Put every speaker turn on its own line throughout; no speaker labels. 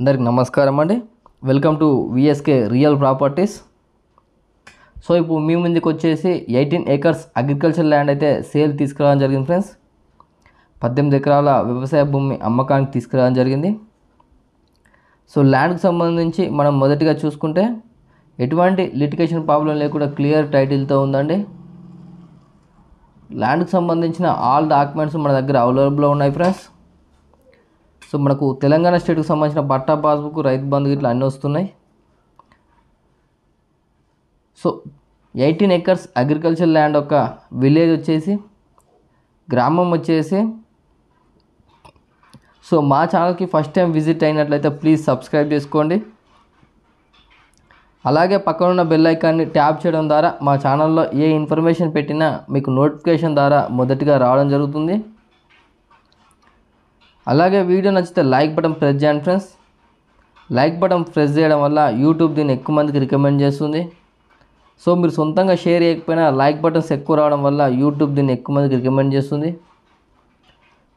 అందరికి నమస్కారం అండి welcome to VSK real properties so ఇప్పుడు మీ ముందుకు వచ్చేసి ఎయిటీన్ ఏకర్స్ అగ్రికల్చర్ ల్యాండ్ అయితే సేల్ తీసుకురావడం జరిగింది ఫ్రెండ్స్ పద్దెనిమిది ఎకరాల వ్యవసాయ భూమి అమ్మకానికి తీసుకురావడం జరిగింది సో ల్యాండ్కి సంబంధించి మనం మొదటిగా చూసుకుంటే ఎటువంటి లిటికేషన్ ప్రాబ్లం లేకుండా క్లియర్ టైటిల్తో ఉందండి ల్యాండ్కి సంబంధించిన ఆల్ డాక్యుమెంట్స్ మన దగ్గర అవైలబుల్లో ఉన్నాయి ఫ్రెండ్స్ సో మనకు తెలంగాణ స్టేట్కి సంబంధించిన పట్టా పాస్బుక్ రైతు బంధు ఇట్లా అన్నీ వస్తున్నాయి so eighteen acres agriculture land ఒక విలేజ్ వచ్చేసి గ్రామం వచ్చేసి సో మా ఛానల్కి ఫస్ట్ టైం విజిట్ అయినట్లయితే ప్లీజ్ సబ్స్క్రైబ్ చేసుకోండి అలాగే పక్కనున్న బెల్ ఐకాన్ని ట్యాప్ చేయడం ద్వారా మా ఛానల్లో ఏ ఇన్ఫర్మేషన్ పెట్టినా మీకు నోటిఫికేషన్ ద్వారా మొదటిగా రావడం జరుగుతుంది అలాగే వీడియో నచ్చితే లైక్ బటన్ ప్రెస్ చేయండి ఫ్రెండ్స్ లైక్ బటన్ ప్రెస్ చేయడం వల్ల యూట్యూబ్ దీన్ని ఎక్కువ మందికి రికమెండ్ చేస్తుంది సో మీరు సొంతంగా షేర్ చేయకపోయినా లైక్ బటన్స్ ఎక్కువ రావడం వల్ల యూట్యూబ్ దీన్ని ఎక్కువ మందికి రికమెండ్ చేస్తుంది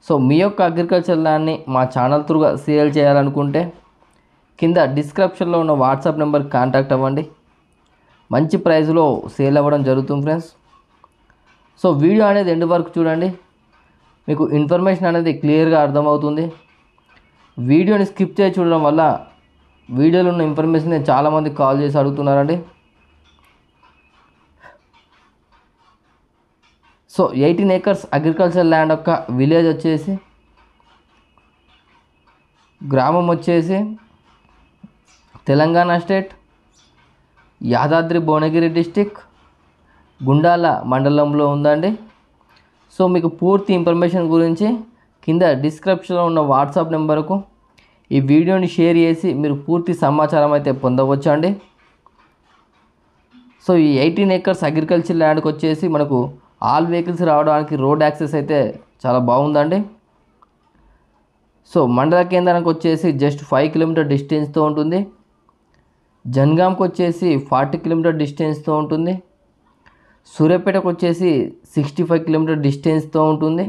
సో మీ యొక్క అగ్రికల్చర్ ల్యాండ్ని మా ఛానల్ త్రూగా సేల్ చేయాలనుకుంటే కింద డిస్క్రిప్షన్లో ఉన్న వాట్సాప్ నెంబర్ కాంటాక్ట్ అవ్వండి మంచి ప్రైస్లో సేల్ అవ్వడం జరుగుతుంది ఫ్రెండ్స్ సో వీడియో అనేది ఎండ్ వరకు చూడండి మీకు ఇన్ఫర్మేషన్ అనేది క్లియర్గా అర్థమవుతుంది వీడియోని స్కిప్ చేసి చూడడం వల్ల వీడియోలో ఉన్న ఇన్ఫర్మేషన్ చాలామంది కాల్ చేసి అడుగుతున్నారండి so eighteen acres agriculture land యొక్క విలేజ్ వచ్చేసి గ్రామం వచ్చేసి తెలంగాణ స్టేట్ యాదాద్రి భువనగిరి డిస్టిక్ గుండాల మండలంలో ఉందండి సో మీకు పూర్తి ఇన్ఫర్మేషన్ గురించి కింద డిస్క్రిప్షన్లో ఉన్న వాట్సాప్ నెంబర్కు ఈ వీడియోని షేర్ చేసి మీరు పూర్తి సమాచారం అయితే పొందవచ్చు అండి సో ఈ ఎయిటీన్ ఏకర్స్ అగ్రికల్చర్ ల్యాండ్కి వచ్చేసి మనకు ఆల్ వెహికల్స్ రావడానికి రోడ్ యాక్సెస్ అయితే చాలా బాగుందండి సో మండల కేంద్రానికి వచ్చేసి జస్ట్ ఫైవ్ కిలోమీటర్ డిస్టెన్స్తో ఉంటుంది జన్గామ్కి వచ్చేసి ఫార్టీ కిలోమీటర్ డిస్టెన్స్తో ఉంటుంది సూర్యాపేటకు వచ్చేసి సిక్స్టీ ఫైవ్ కిలోమీటర్ డిస్టెన్స్తో ఉంటుంది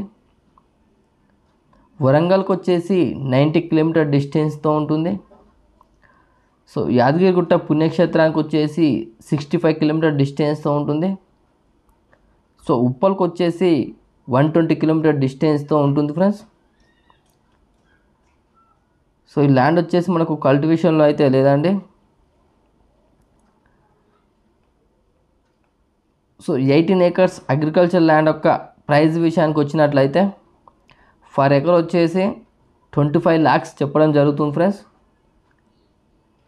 వరంగల్కి వచ్చేసి నైంటీ కిలోమీటర్ డిస్టెన్స్తో ఉంటుంది సో యాదగిరిగుట్ట పుణ్యక్షేత్రానికి వచ్చేసి సిక్స్టీ ఫైవ్ కిలోమీటర్ డిస్టెన్స్తో ఉంటుంది సో ఉప్పల్కి వచ్చేసి వన్ ట్వంటీ కిలోమీటర్ డిస్టెన్స్తో ఉంటుంది ఫ్రెండ్స్ సో ఈ ల్యాండ్ వచ్చేసి మనకు కల్టివేషన్లో అయితే లేదండి so eighteen acres agriculture land యొక్క ప్రైజ్ విషయానికి వచ్చినట్లయితే ఫర్ ఎకర్ వచ్చేసి ట్వంటీ ఫైవ్ ల్యాక్స్ చెప్పడం జరుగుతుంది ఫ్రెండ్స్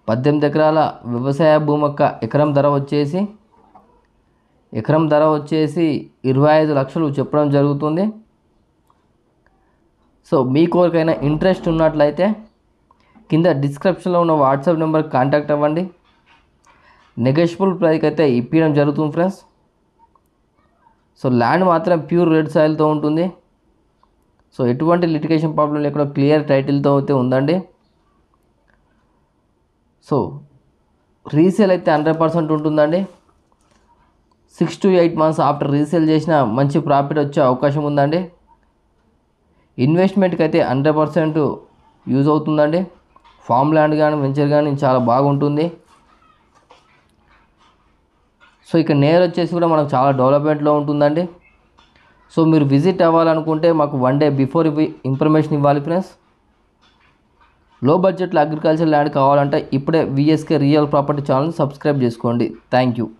పద్దెనిమిది ఎకరాల వ్యవసాయ భూమి యొక్క ఎకరం ధర వచ్చేసి ఎకరం ధర వచ్చేసి ఇరవై ఐదు లక్షలు చెప్పడం జరుగుతుంది సో మీ కోరికైనా ఇంట్రెస్ట్ ఉన్నట్లయితే కింద డిస్క్రిప్షన్లో ఉన్న వాట్సాప్ నెంబర్కి కాంటాక్ట్ అవ్వండి నెగోషియబుల్ ప్రైస్కి అయితే ఇప్పించడం జరుగుతుంది ఫ్రెండ్స్ సో ల్యాండ్ మాత్రం ప్యూర్ రెడ్ సాయిల్తో ఉంటుంది సో ఎటువంటి లిటికేషన్ ప్రాబ్లం లేకుండా క్లియర్ టైటిల్తో అయితే ఉందండి సో రీసేల్ అయితే హండ్రెడ్ పర్సెంట్ ఉంటుందండి six to eight months after resale చేసిన మంచి ప్రాఫిట్ వచ్చే అవకాశం ఉందండి ఇన్వెస్ట్మెంట్కి అయితే హండ్రెడ్ పర్సెంట్ యూజ్ అవుతుందండి ఫామ్ ల్యాండ్ కానీ వెంచర్ కానీ చాలా బాగుంటుంది సో ఇక నేర్ వచ్చేసి కూడా మనకు చాలా డెవలప్మెంట్లో ఉంటుందండి సో మీరు విజిట్ అవ్వాలనుకుంటే మాకు వన్ డే బిఫోర్ ఇన్ఫర్మేషన్ ఇవ్వాలి ఫ్రెండ్స్ లో బడ్జెట్లో అగ్రికల్చర్ ల్యాండ్ కావాలంటే ఇప్పుడే VSK real property channel subscribe చేసుకోండి థ్యాంక్ యూ